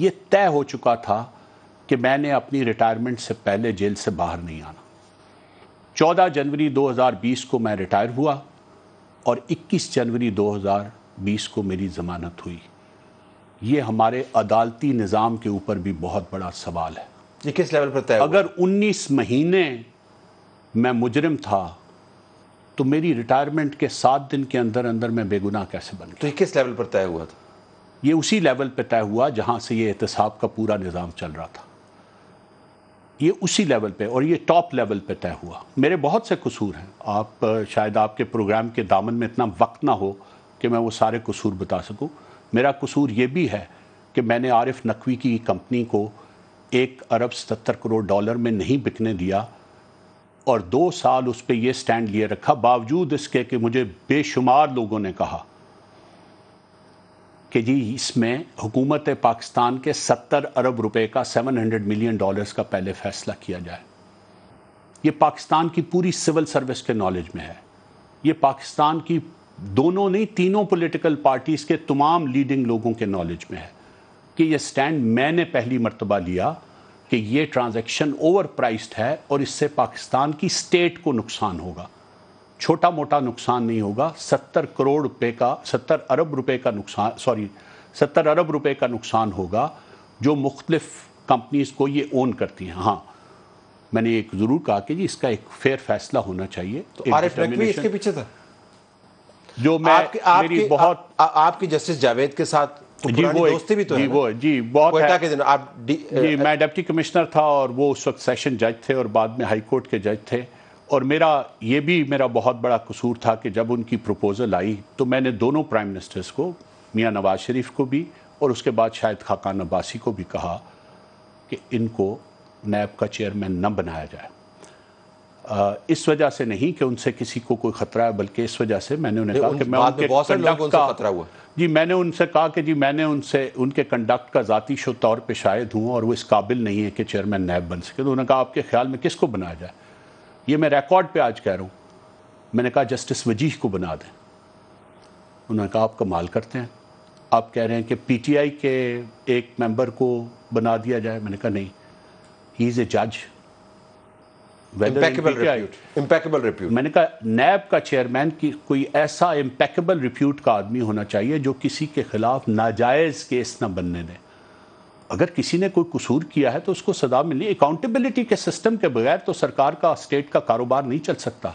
ये तय हो चुका था कि मैंने अपनी रिटायरमेंट से पहले जेल से बाहर नहीं आना 14 जनवरी 2020 को मैं रिटायर हुआ और 21 जनवरी 2020 को मेरी ज़मानत हुई ये हमारे अदालती निज़ाम के ऊपर भी बहुत बड़ा सवाल है ये किस लेवल पर तय अगर 19 महीने मैं मुजरिम था तो मेरी रिटायरमेंट के सात दिन के अंदर अंदर मैं बेगुनाह कैसे बन तो ये किस लेवल पर तय हुआ था ये उसी लेवल पे तय हुआ जहाँ से ये एहतसाब का पूरा निज़ाम चल रहा था ये उसी लेवल पे और ये टॉप लेवल पे तय हुआ मेरे बहुत से कसूर हैं आप शायद आपके प्रोग्राम के दामन में इतना वक्त ना हो कि मैं वो सारे कसूर बता सकूं मेरा कसूर ये भी है कि मैंने आरिफ नकवी की कंपनी को एक अरब सतर करोड़ डॉलर में नहीं बिकने दिया और दो साल उस पर यह स्टैंड लिए रखा बावजूद इसके कि मुझे बेशुमार लोगों ने कहा कि जी इसमें हुकूमत पाकिस्तान के 70 अरब रुपए का 700 मिलियन डॉलर्स का पहले फैसला किया जाए ये पाकिस्तान की पूरी सिविल सर्विस के नॉलेज में है ये पाकिस्तान की दोनों नहीं तीनों पॉलिटिकल पार्टीज़ के तमाम लीडिंग लोगों के नॉलेज में है कि यह स्टैंड मैंने पहली मरतबा लिया कि यह ट्रांजेक्शन ओवर प्राइस्ड है और इससे पाकिस्तान की स्टेट को नुकसान होगा छोटा मोटा नुकसान नहीं होगा सत्तर करोड़ रुपए का सत्तर अरब रुपए का नुकसान सॉरी सत्तर अरब रुपए का नुकसान होगा जो मुख्तलिफ कंपनीज को ये ओन करती हैं हाँ मैंने एक ज़रूर कहा कि जी इसका एक फेयर फैसला होना चाहिए तो इसके पीछे था जो मैं आपके, आपके, मेरी बहुत आ, आ, आपकी जस्टिस जावेद के साथ तो जी वो दोस्ती भी तो जी है वो जी बहुत है, के दिन आप जी मैं डिप्टी कमिश्नर था और वो उस वक्त सेशन जज थे और बाद में हाई कोर्ट के जज थे और मेरा ये भी मेरा बहुत बड़ा कसूर था कि जब उनकी प्रपोज़ल आई तो मैंने दोनों प्राइम मिनिस्टर्स को मियाँ नवाज शरीफ को भी और उसके बाद शायद खाकान अब्बासी को भी कहा कि इनको नैब का चेयरमैन न बनाया जाए इस वजह से नहीं कि उनसे किसी को कोई खतरा है बल्कि इस वजह से मैंने उन्हें कहा कि मैं उनके कंडक्ट का खतरा हुआ जी मैंने उनसे कहा कि जी मैंने उनसे उनके कंडक्ट का ज़ाती शो तौर पर शायद हूँ और वो इस काबिल नहीं है कि चेयरमैन नैब बन सके तो उन्होंने कहा आपके ख्याल में किसको बनाया जाए ये मैं रिकॉर्ड पे आज कह रहा हूँ मैंने कहा जस्टिस वजीह को बना दें उन्होंने कहा आप कमाल करते हैं आप कह रहे हैं कि पीटीआई के एक मेंबर को बना दिया जाए मैंने कहा नहीं ही इज़ ए जज इम्पैकेबल रिप्यूट मैंने कहा नैब का चेयरमैन की कोई ऐसा इम्पैकेबल रिप्यूट का आदमी होना चाहिए जो किसी के खिलाफ नाजायज केस ना बनने दें अगर किसी ने कोई कसूर किया है तो उसको सजा मिली अकाउंटेबिलिटी के सिस्टम के बगैर तो सरकार का स्टेट का कारोबार नहीं चल सकता